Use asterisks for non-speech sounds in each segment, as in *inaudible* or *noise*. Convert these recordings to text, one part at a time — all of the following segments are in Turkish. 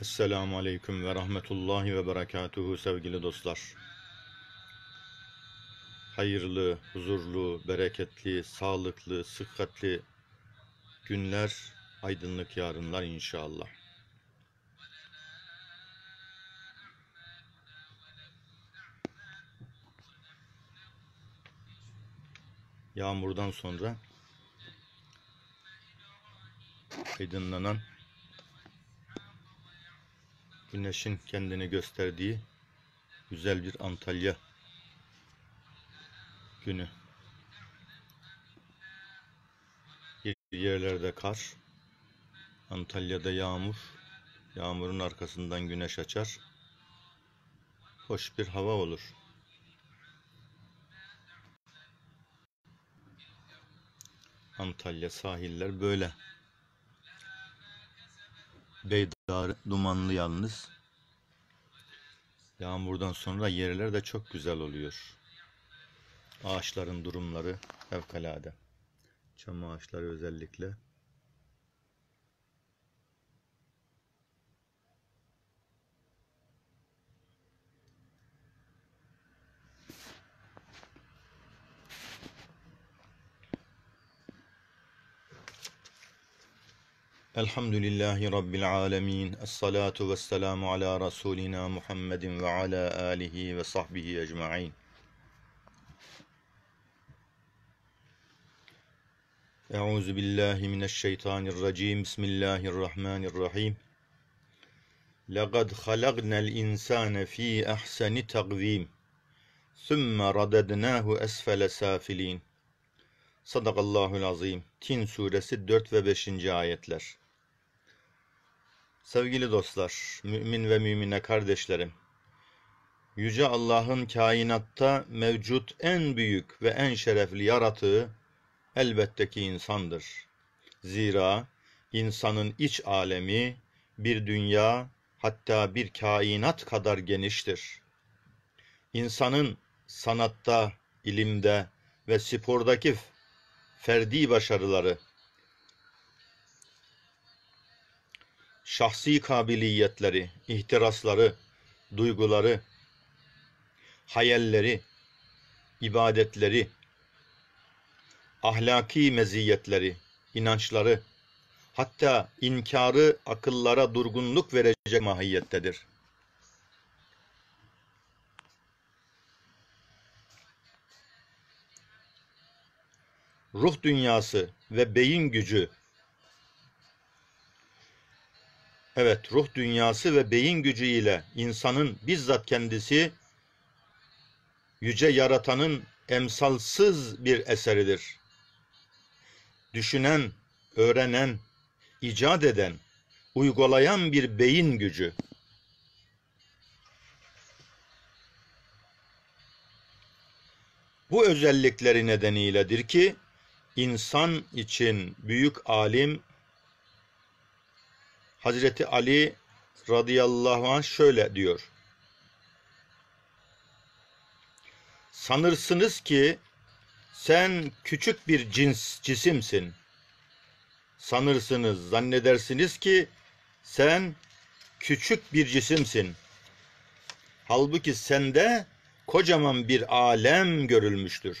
Esselamu Aleyküm ve Rahmetullahi ve Berekatuhu sevgili dostlar. Hayırlı, huzurlu, bereketli, sağlıklı, sıhhatli günler, aydınlık yarınlar inşallah. Yağmurdan sonra aydınlanan güneşin kendini gösterdiği güzel bir Antalya günü. Bir Yerlerde kar, Antalya'da yağmur, yağmurun arkasından güneş açar. Hoş bir hava olur. Antalya sahiller böyle. Beyda Yarın dumanlı yalnız. Yağmurdan sonra yerler de çok güzel oluyor. Ağaçların durumları fevkalade. Çam ağaçları özellikle. Elhamdülillahi Rabbil alemin. Esselatu vesselamu ala Resulina Muhammedin ve ala alihi ve sahbihi ecma'in. Euzu billahi mineşşeytanirracim. Bismillahirrahmanirrahim. Laqad halagna'l insane fi ahsani takvim. Sümme radednahu esfele safilin. Sadakallahu'l azim. Tin suresi 4 ve 5. ayetler. Sevgili dostlar, mümin ve mümine kardeşlerim, Yüce Allah'ın kainatta mevcut en büyük ve en şerefli yaratığı elbette ki insandır. Zira insanın iç alemi bir dünya hatta bir kainat kadar geniştir. İnsanın sanatta, ilimde ve spordaki ferdi başarıları şahsi kabiliyetleri, ihtirasları, duyguları, hayalleri, ibadetleri, ahlaki meziyetleri, inançları, hatta inkarı akıllara durgunluk verecek mahiyettedir. Ruh dünyası ve beyin gücü Evet, ruh dünyası ve beyin gücüyle insanın bizzat kendisi yüce yaratanın emsalsız bir eseridir. Düşünen, öğrenen, icat eden, uygulayan bir beyin gücü. Bu özellikleri nedeniyledir ki insan için büyük alim Hazreti Ali radıyallahu anh şöyle diyor. Sanırsınız ki sen küçük bir cins cisimsin. Sanırsınız, zannedersiniz ki sen küçük bir cisimsin. Halbuki sende kocaman bir alem görülmüştür.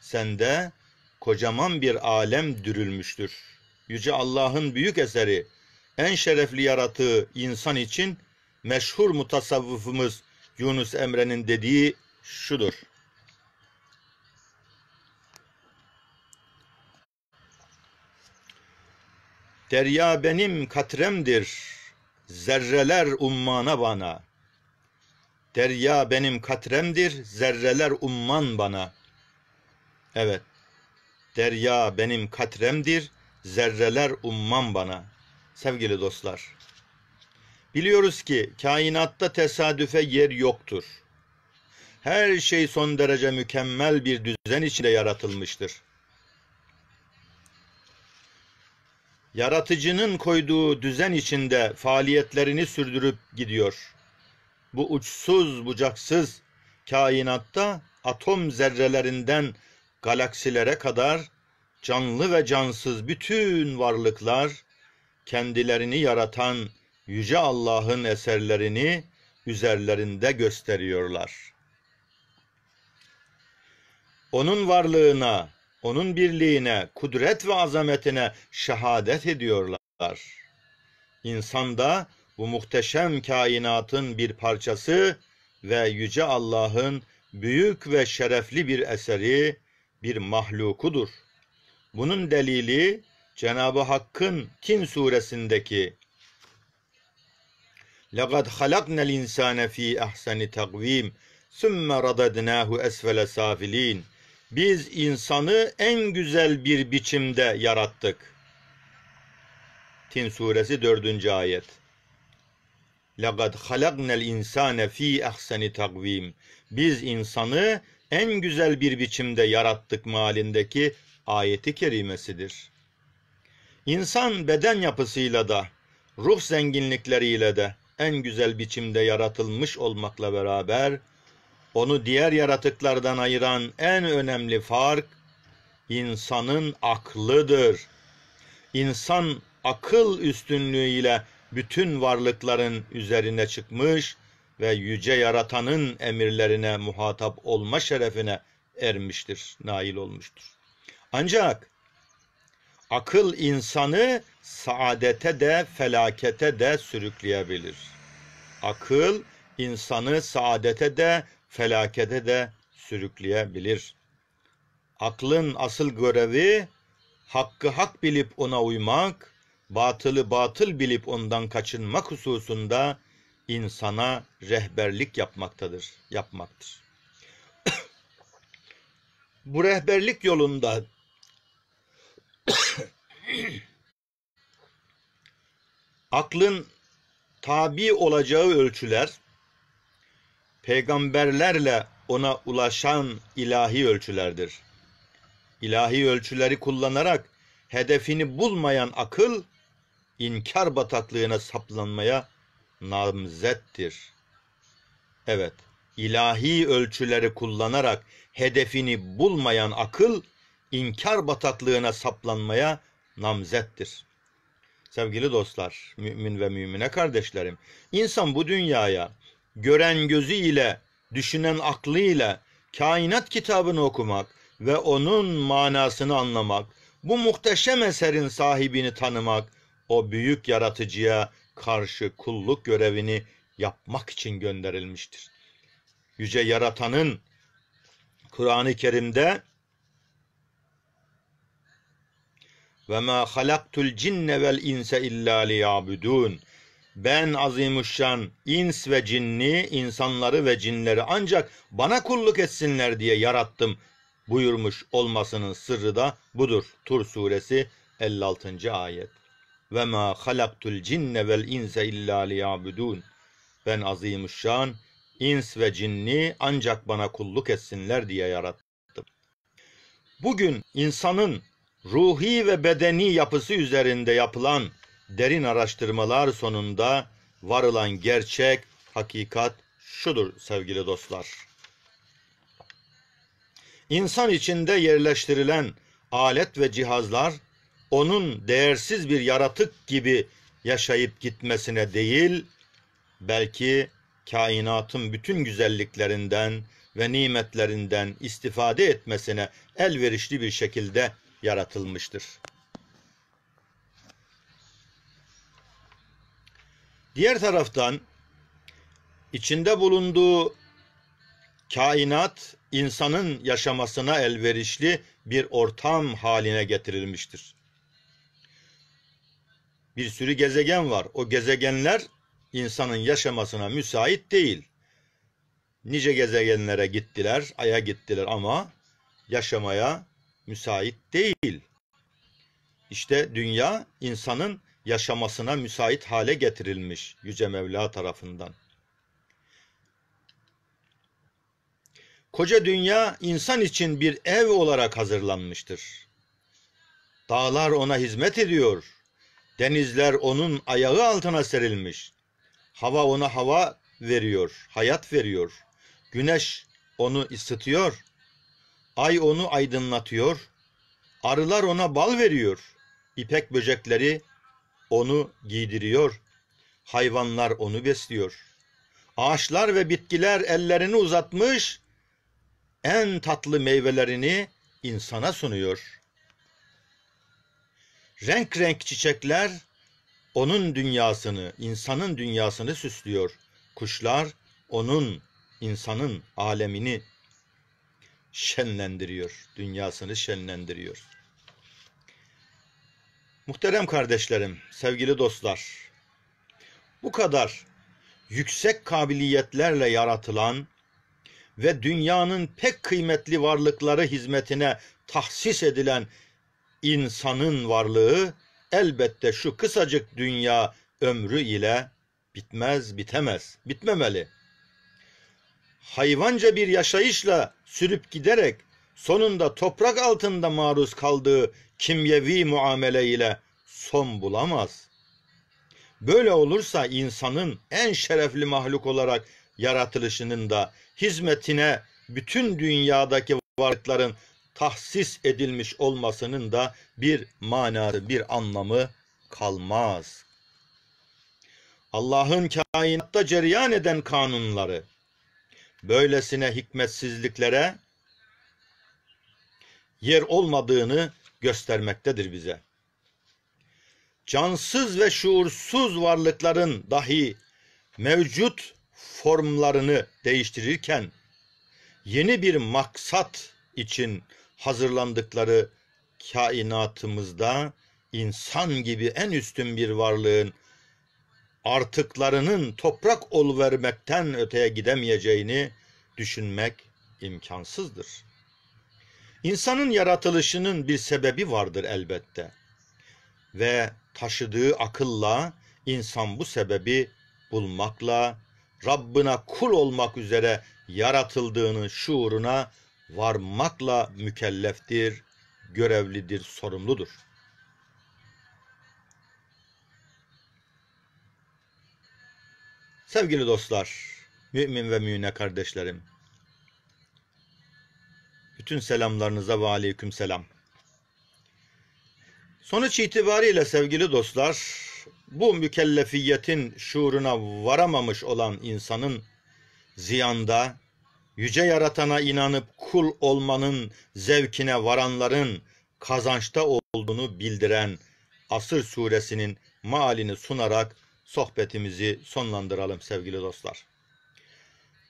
Sende kocaman bir alem dürülmüştür. Yüce Allah'ın büyük eseri en şerefli yaratığı insan için meşhur mutasavvıfımız Yunus Emre'nin dediği şudur. Derya benim katremdir, zerreler ummana bana. Derya benim katremdir, zerreler umman bana. Evet, derya benim katremdir, zerreler umman bana sevgili dostlar. Biliyoruz ki kainatta tesadüfe yer yoktur. Her şey son derece mükemmel bir düzen içinde yaratılmıştır. Yaratıcının koyduğu düzen içinde faaliyetlerini sürdürüp gidiyor. Bu uçsuz bucaksız kainatta atom zerrelerinden galaksilere kadar canlı ve cansız bütün varlıklar kendilerini yaratan yüce Allah'ın eserlerini üzerlerinde gösteriyorlar. Onun varlığına, onun birliğine, kudret ve azametine şehadet ediyorlar. İnsan da bu muhteşem kainatın bir parçası ve yüce Allah'ın büyük ve şerefli bir eseri, bir mahlukudur. Bunun delili Cenab-ı Hakk'ın Tin suresindeki لَقَدْ خَلَقْنَا الْاِنْسَانَ ف۪ي اَحْسَنِ تَقْو۪يمٍ ثُمَّ رَدَدْنَاهُ esfele سَافِل۪ينَ Biz insanı en güzel bir biçimde yarattık. Tin suresi 4. ayet. لَقَدْ خَلَقْنَا الْاِنْسَانَ ف۪ي اَحْسَنِ تَقْو۪يمٍ Biz insanı en güzel bir biçimde yarattık malindeki ayeti kerimesidir. İnsan beden yapısıyla da, ruh zenginlikleriyle de en güzel biçimde yaratılmış olmakla beraber, onu diğer yaratıklardan ayıran en önemli fark, insanın aklıdır. İnsan akıl üstünlüğüyle bütün varlıkların üzerine çıkmış ve yüce yaratanın emirlerine muhatap olma şerefine ermiştir, nail olmuştur. Ancak akıl insanı saadete de felakete de sürükleyebilir. Akıl insanı saadete de felakete de sürükleyebilir. Aklın asıl görevi hakkı hak bilip ona uymak, batılı batıl bilip ondan kaçınmak hususunda insana rehberlik yapmaktadır, yapmaktır. *coughs* Bu rehberlik yolunda *coughs* aklın tabi olacağı ölçüler peygamberlerle ona ulaşan ilahi ölçülerdir. İlahi ölçüleri kullanarak hedefini bulmayan akıl inkar bataklığına saplanmaya namzettir. Evet, ilahi ölçüleri kullanarak hedefini bulmayan akıl inkar bataklığına saplanmaya namzettir. Sevgili dostlar, mümin ve mümine kardeşlerim, insan bu dünyaya gören gözüyle, düşünen aklıyla kainat kitabını okumak ve onun manasını anlamak, bu muhteşem eserin sahibini tanımak, o büyük yaratıcıya karşı kulluk görevini yapmak için gönderilmiştir. Yüce Yaratan'ın Kur'an-ı Kerim'de Ve ma halaktul cinne vel insa illa liyabudun. Ben azimuşşan ins ve cinni, insanları ve cinleri ancak bana kulluk etsinler diye yarattım buyurmuş olmasının sırrı da budur. Tur suresi 56. ayet. Ve ma halaktul cinne vel insa illa liyabudun. Ben azimuşşan ins ve cinni ancak bana kulluk etsinler diye yarattım. Bugün insanın ruhi ve bedeni yapısı üzerinde yapılan derin araştırmalar sonunda varılan gerçek, hakikat şudur sevgili dostlar. İnsan içinde yerleştirilen alet ve cihazlar onun değersiz bir yaratık gibi yaşayıp gitmesine değil, belki kainatın bütün güzelliklerinden ve nimetlerinden istifade etmesine elverişli bir şekilde yaratılmıştır. Diğer taraftan içinde bulunduğu kainat insanın yaşamasına elverişli bir ortam haline getirilmiştir. Bir sürü gezegen var. O gezegenler insanın yaşamasına müsait değil. Nice gezegenlere gittiler, aya gittiler ama yaşamaya müsait değil. İşte dünya insanın yaşamasına müsait hale getirilmiş Yüce Mevla tarafından. Koca dünya insan için bir ev olarak hazırlanmıştır. Dağlar ona hizmet ediyor. Denizler onun ayağı altına serilmiş. Hava ona hava veriyor, hayat veriyor. Güneş onu ısıtıyor. Ay onu aydınlatıyor, arılar ona bal veriyor. İpek böcekleri onu giydiriyor, hayvanlar onu besliyor. Ağaçlar ve bitkiler ellerini uzatmış, en tatlı meyvelerini insana sunuyor. Renk renk çiçekler onun dünyasını, insanın dünyasını süslüyor. Kuşlar onun, insanın alemini şenlendiriyor. Dünyasını şenlendiriyor. Muhterem kardeşlerim, sevgili dostlar. Bu kadar yüksek kabiliyetlerle yaratılan ve dünyanın pek kıymetli varlıkları hizmetine tahsis edilen insanın varlığı elbette şu kısacık dünya ömrü ile bitmez, bitemez, bitmemeli.'' hayvanca bir yaşayışla sürüp giderek sonunda toprak altında maruz kaldığı kimyevi muamele ile son bulamaz. Böyle olursa insanın en şerefli mahluk olarak yaratılışının da hizmetine bütün dünyadaki varlıkların tahsis edilmiş olmasının da bir manası, bir anlamı kalmaz. Allah'ın kainatta cereyan eden kanunları, böylesine hikmetsizliklere yer olmadığını göstermektedir bize. Cansız ve şuursuz varlıkların dahi mevcut formlarını değiştirirken yeni bir maksat için hazırlandıkları kainatımızda insan gibi en üstün bir varlığın artıklarının toprak ol vermekten öteye gidemeyeceğini düşünmek imkansızdır. İnsanın yaratılışının bir sebebi vardır elbette. Ve taşıdığı akılla insan bu sebebi bulmakla Rabbine kul olmak üzere yaratıldığının şuuruna varmakla mükelleftir, görevlidir, sorumludur. Sevgili dostlar, mümin ve mümine kardeşlerim, bütün selamlarınıza ve aleyküm selam. Sonuç itibariyle sevgili dostlar, bu mükellefiyetin şuuruna varamamış olan insanın ziyanda, yüce yaratana inanıp kul olmanın zevkine varanların kazançta olduğunu bildiren Asır suresinin malini sunarak sohbetimizi sonlandıralım sevgili dostlar.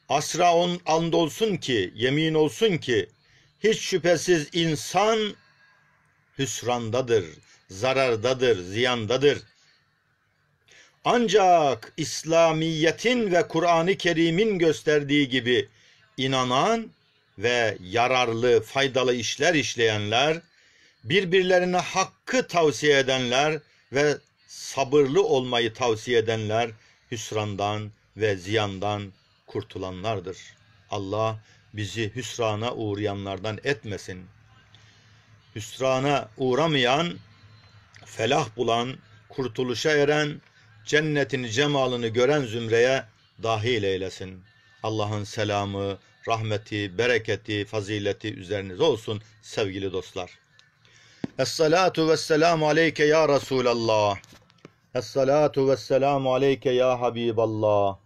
Asra on and olsun ki, yemin olsun ki hiç şüphesiz insan hüsrandadır, zarardadır, ziyandadır. Ancak İslamiyet'in ve Kur'an-ı Kerim'in gösterdiği gibi inanan ve yararlı, faydalı işler işleyenler, birbirlerine hakkı tavsiye edenler ve sabırlı olmayı tavsiye edenler hüsrandan ve ziyandan kurtulanlardır. Allah bizi hüsrana uğrayanlardan etmesin. Hüsrana uğramayan, felah bulan, kurtuluşa eren, cennetin cemalını gören zümreye dahil eylesin. Allah'ın selamı, rahmeti, bereketi, fazileti üzerinize olsun sevgili dostlar. Esselatu vesselamu aleyke ya Resulallah. Esselatu vesselamu aleyke ya Habiballah.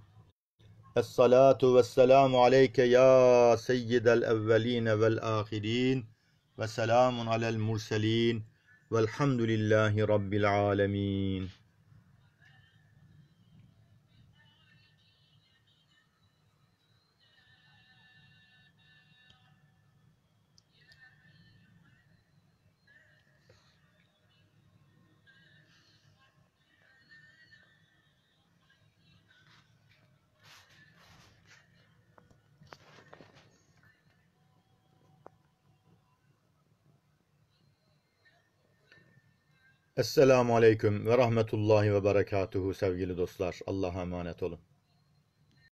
Esselatu vesselamu aleyke ya seyyidel evveline vel ahirin. Ve selamun alel murselin. Velhamdülillahi rabbil alemin. Esselamu Aleyküm ve Rahmetullahi ve Berekatuhu sevgili dostlar. Allah'a emanet olun.